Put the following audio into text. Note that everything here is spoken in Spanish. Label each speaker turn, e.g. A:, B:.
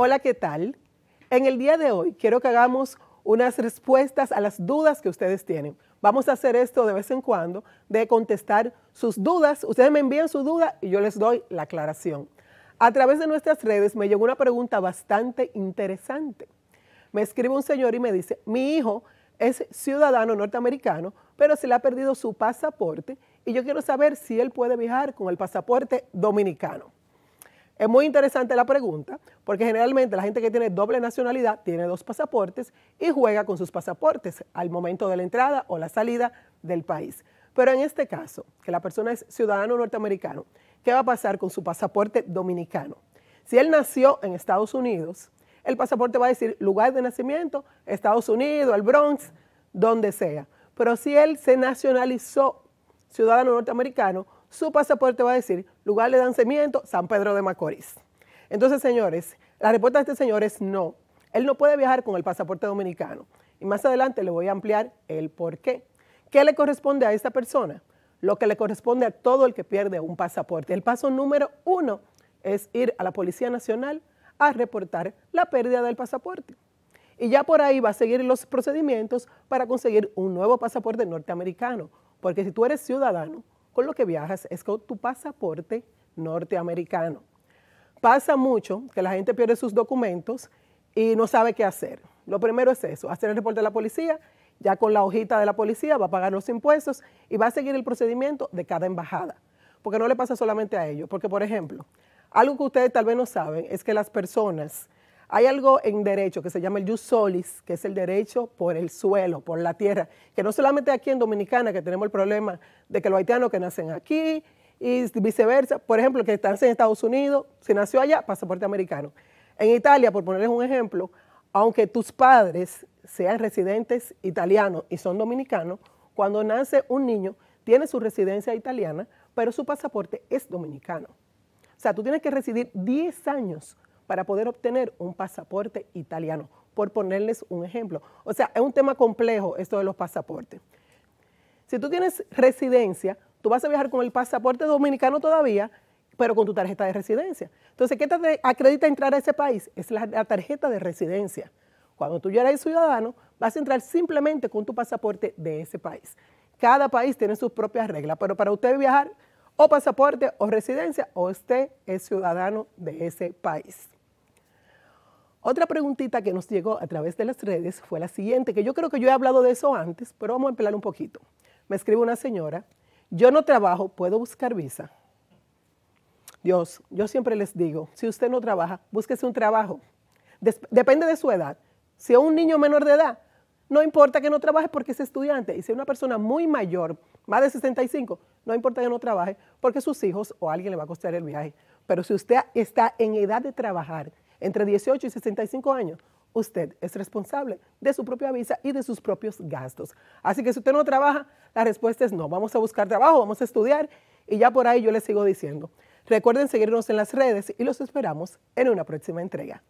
A: Hola, ¿qué tal? En el día de hoy quiero que hagamos unas respuestas a las dudas que ustedes tienen. Vamos a hacer esto de vez en cuando, de contestar sus dudas. Ustedes me envían su duda y yo les doy la aclaración. A través de nuestras redes me llegó una pregunta bastante interesante. Me escribe un señor y me dice, mi hijo es ciudadano norteamericano, pero se le ha perdido su pasaporte y yo quiero saber si él puede viajar con el pasaporte dominicano. Es muy interesante la pregunta, porque generalmente la gente que tiene doble nacionalidad tiene dos pasaportes y juega con sus pasaportes al momento de la entrada o la salida del país. Pero en este caso, que la persona es ciudadano norteamericano, ¿qué va a pasar con su pasaporte dominicano? Si él nació en Estados Unidos, el pasaporte va a decir lugar de nacimiento, Estados Unidos, el Bronx, donde sea. Pero si él se nacionalizó ciudadano norteamericano, su pasaporte va a decir lugar de lanzamiento San Pedro de Macorís. Entonces, señores, la respuesta de este señor es no. Él no puede viajar con el pasaporte dominicano. Y más adelante le voy a ampliar el por qué. ¿Qué le corresponde a esta persona? Lo que le corresponde a todo el que pierde un pasaporte. El paso número uno es ir a la Policía Nacional a reportar la pérdida del pasaporte. Y ya por ahí va a seguir los procedimientos para conseguir un nuevo pasaporte norteamericano. Porque si tú eres ciudadano, con lo que viajas es con tu pasaporte norteamericano. Pasa mucho que la gente pierde sus documentos y no sabe qué hacer. Lo primero es eso, hacer el reporte a la policía, ya con la hojita de la policía va a pagar los impuestos y va a seguir el procedimiento de cada embajada. Porque no le pasa solamente a ellos, porque por ejemplo, algo que ustedes tal vez no saben es que las personas hay algo en derecho que se llama el jus solis, que es el derecho por el suelo, por la tierra, que no solamente aquí en Dominicana que tenemos el problema de que los haitianos que nacen aquí y viceversa, por ejemplo, que están en Estados Unidos, si nació allá, pasaporte americano. En Italia, por ponerles un ejemplo, aunque tus padres sean residentes italianos y son dominicanos, cuando nace un niño tiene su residencia italiana, pero su pasaporte es dominicano. O sea, tú tienes que residir 10 años para poder obtener un pasaporte italiano, por ponerles un ejemplo. O sea, es un tema complejo esto de los pasaportes. Si tú tienes residencia, tú vas a viajar con el pasaporte dominicano todavía, pero con tu tarjeta de residencia. Entonces, ¿qué te acredita entrar a ese país? Es la, tarjeta de residencia. Cuando tú ya eres ciudadano, vas a entrar simplemente con tu pasaporte de ese país. Cada país tiene sus propias reglas, pero para usted viajar, o pasaporte o residencia, o usted es ciudadano de ese país. Otra preguntita que nos llegó a través de las redes fue la siguiente, que yo creo que yo he hablado de eso antes, pero vamos a empezar un poquito. Me escribe una señora, yo no trabajo, puedo buscar visa. Dios, yo siempre les digo, si usted no trabaja, búsquese un trabajo. depende de su edad. Si es un niño menor de edad, no importa que no trabaje porque es estudiante. Y si es una persona muy mayor, más de 65, no importa que no trabaje porque sus hijos o alguien le va a costar el viaje. Pero si usted está en edad de trabajar, entre 18 y 65 años, usted es responsable de su propia visa y de sus propios gastos. Así que si usted no trabaja, la respuesta es no. Vamos a buscar trabajo, vamos a estudiar y ya por ahí yo le sigo diciendo. Recuerden seguirnos en las redes y los esperamos en una próxima entrega.